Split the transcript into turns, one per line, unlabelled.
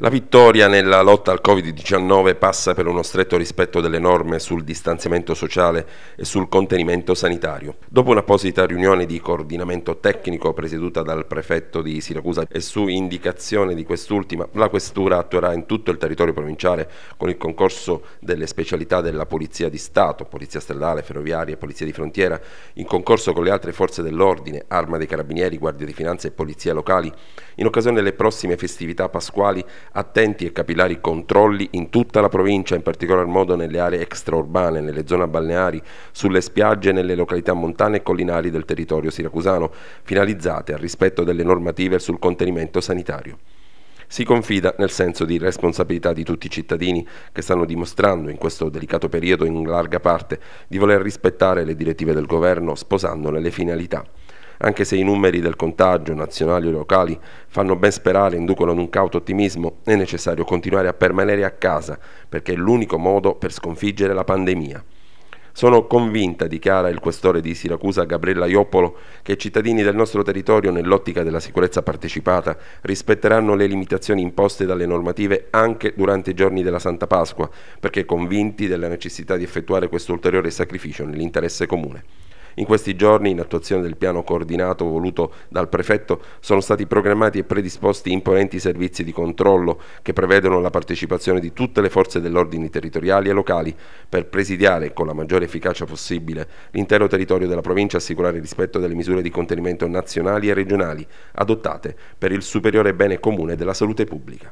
La vittoria nella lotta al Covid-19 passa per uno stretto rispetto delle norme sul distanziamento sociale e sul contenimento sanitario. Dopo un'apposita riunione di coordinamento tecnico presieduta dal prefetto di Siracusa e su indicazione di quest'ultima, la questura attuerà in tutto il territorio provinciale con il concorso delle specialità della Polizia di Stato, Polizia Stradale, Ferroviaria e Polizia di Frontiera, in concorso con le altre forze dell'ordine, Arma dei Carabinieri, Guardia di Finanza e Polizia locali, in occasione delle prossime festività pasquali attenti e capillari controlli in tutta la provincia, in particolar modo nelle aree extraurbane, nelle zone balneari, sulle spiagge e nelle località montane e collinari del territorio siracusano, finalizzate al rispetto delle normative sul contenimento sanitario. Si confida nel senso di responsabilità di tutti i cittadini che stanno dimostrando in questo delicato periodo in larga parte di voler rispettare le direttive del governo sposandone le finalità. Anche se i numeri del contagio, nazionali o locali, fanno ben sperare e inducono ad un cauto ottimismo, è necessario continuare a permanere a casa, perché è l'unico modo per sconfiggere la pandemia. Sono convinta, dichiara il questore di Siracusa Gabriella Ioppolo, che i cittadini del nostro territorio, nell'ottica della sicurezza partecipata, rispetteranno le limitazioni imposte dalle normative anche durante i giorni della Santa Pasqua, perché convinti della necessità di effettuare questo ulteriore sacrificio nell'interesse comune. In questi giorni, in attuazione del piano coordinato voluto dal prefetto, sono stati programmati e predisposti imponenti servizi di controllo che prevedono la partecipazione di tutte le forze dell'ordine territoriali e locali per presidiare con la maggiore efficacia possibile l'intero territorio della provincia e assicurare il rispetto delle misure di contenimento nazionali e regionali adottate per il superiore bene comune della salute pubblica.